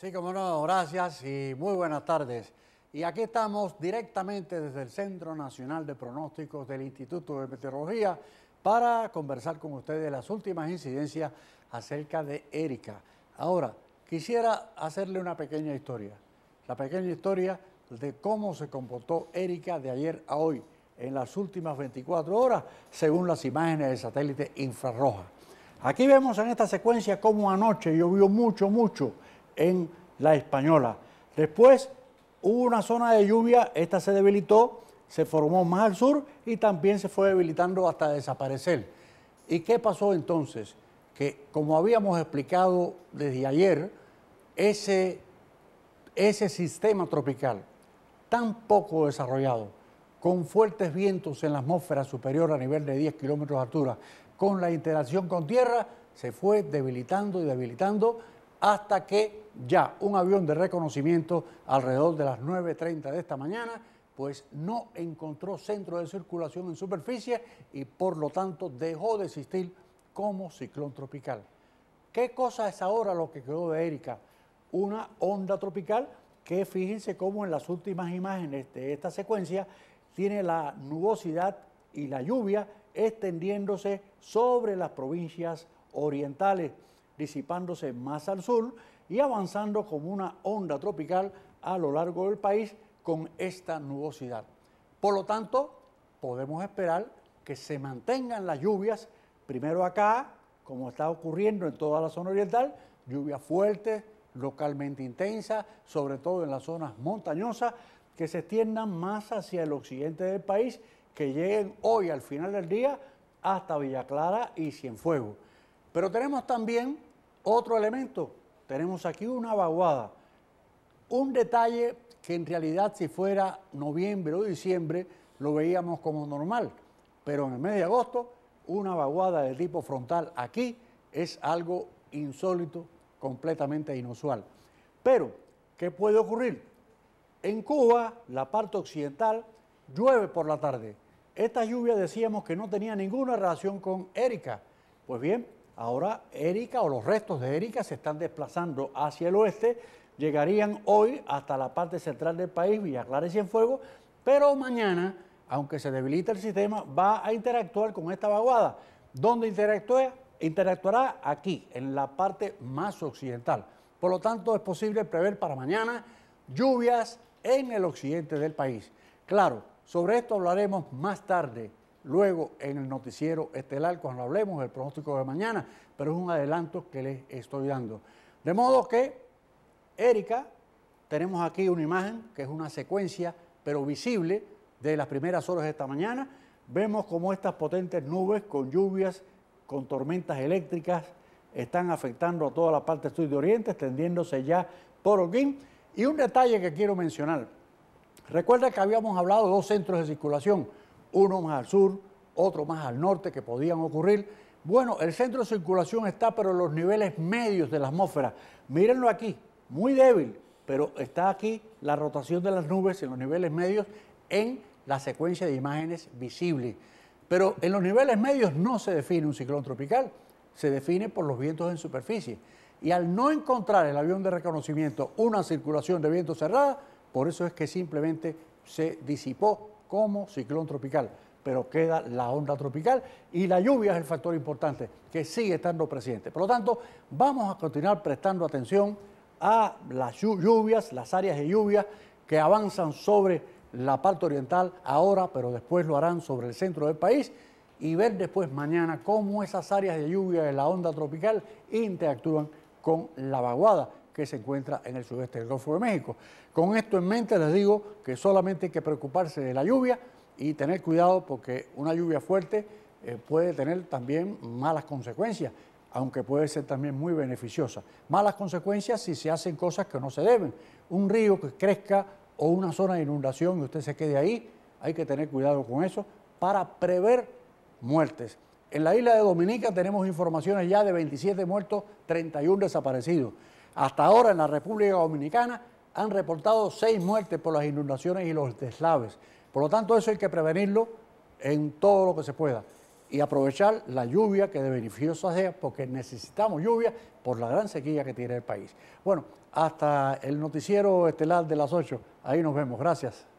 Sí, como no, gracias y muy buenas tardes. Y aquí estamos directamente desde el Centro Nacional de Pronósticos del Instituto de Meteorología para conversar con ustedes las últimas incidencias acerca de Erika. Ahora, quisiera hacerle una pequeña historia, la pequeña historia de cómo se comportó Erika de ayer a hoy, en las últimas 24 horas, según las imágenes del satélite infrarroja. Aquí vemos en esta secuencia cómo anoche llovió mucho, mucho en la Española. Después hubo una zona de lluvia, esta se debilitó, se formó más al sur y también se fue debilitando hasta desaparecer. ¿Y qué pasó entonces? Que como habíamos explicado desde ayer, ese, ese sistema tropical tan poco desarrollado, con fuertes vientos en la atmósfera superior a nivel de 10 kilómetros de altura, con la interacción con tierra, se fue debilitando y debilitando hasta que ya un avión de reconocimiento alrededor de las 9.30 de esta mañana pues no encontró centro de circulación en superficie y por lo tanto dejó de existir como ciclón tropical. ¿Qué cosa es ahora lo que quedó de Erika? Una onda tropical que fíjense cómo en las últimas imágenes de esta secuencia tiene la nubosidad y la lluvia extendiéndose sobre las provincias orientales disipándose más al sur y avanzando como una onda tropical a lo largo del país con esta nubosidad. Por lo tanto, podemos esperar que se mantengan las lluvias, primero acá, como está ocurriendo en toda la zona oriental, lluvias fuertes, localmente intensas, sobre todo en las zonas montañosas, que se extiendan más hacia el occidente del país, que lleguen hoy al final del día hasta Villa Clara y Cienfuegos. Pero tenemos también otro elemento, tenemos aquí una vaguada. Un detalle que en realidad si fuera noviembre o diciembre lo veíamos como normal, pero en el mes de agosto una vaguada de tipo frontal aquí es algo insólito, completamente inusual. Pero, ¿qué puede ocurrir? En Cuba, la parte occidental, llueve por la tarde. Esta lluvia decíamos que no tenía ninguna relación con Erika. Pues bien, Ahora Erika o los restos de Erika se están desplazando hacia el oeste, llegarían hoy hasta la parte central del país, Villa Clara y pero mañana, aunque se debilita el sistema, va a interactuar con esta vaguada. ¿Dónde interactúa? Interactuará aquí, en la parte más occidental. Por lo tanto, es posible prever para mañana lluvias en el occidente del país. Claro, sobre esto hablaremos más tarde luego en el noticiero estelar cuando hablemos del pronóstico de mañana, pero es un adelanto que les estoy dando. De modo que, Erika, tenemos aquí una imagen que es una secuencia, pero visible, de las primeras horas de esta mañana. Vemos cómo estas potentes nubes con lluvias, con tormentas eléctricas, están afectando a toda la parte sur de oriente, extendiéndose ya por Holguín. Y un detalle que quiero mencionar. Recuerda que habíamos hablado de dos centros de circulación uno más al sur, otro más al norte que podían ocurrir. Bueno, el centro de circulación está pero en los niveles medios de la atmósfera. Mírenlo aquí, muy débil, pero está aquí la rotación de las nubes en los niveles medios en la secuencia de imágenes visible. Pero en los niveles medios no se define un ciclón tropical, se define por los vientos en superficie. Y al no encontrar el avión de reconocimiento una circulación de viento cerrada, por eso es que simplemente se disipó como ciclón tropical, pero queda la onda tropical y la lluvia es el factor importante que sigue estando presente. Por lo tanto, vamos a continuar prestando atención a las lluvias, las áreas de lluvia que avanzan sobre la parte oriental ahora, pero después lo harán sobre el centro del país y ver después mañana cómo esas áreas de lluvia de la onda tropical interactúan con la vaguada que se encuentra en el sudeste del Golfo de México. Con esto en mente les digo que solamente hay que preocuparse de la lluvia y tener cuidado porque una lluvia fuerte eh, puede tener también malas consecuencias, aunque puede ser también muy beneficiosa. Malas consecuencias si se hacen cosas que no se deben. Un río que crezca o una zona de inundación y usted se quede ahí, hay que tener cuidado con eso para prever muertes. En la isla de Dominica tenemos informaciones ya de 27 muertos, 31 desaparecidos. Hasta ahora en la República Dominicana han reportado seis muertes por las inundaciones y los deslaves. Por lo tanto, eso hay que prevenirlo en todo lo que se pueda y aprovechar la lluvia que de beneficiosa sea, porque necesitamos lluvia por la gran sequía que tiene el país. Bueno, hasta el noticiero estelar de las 8. Ahí nos vemos. Gracias.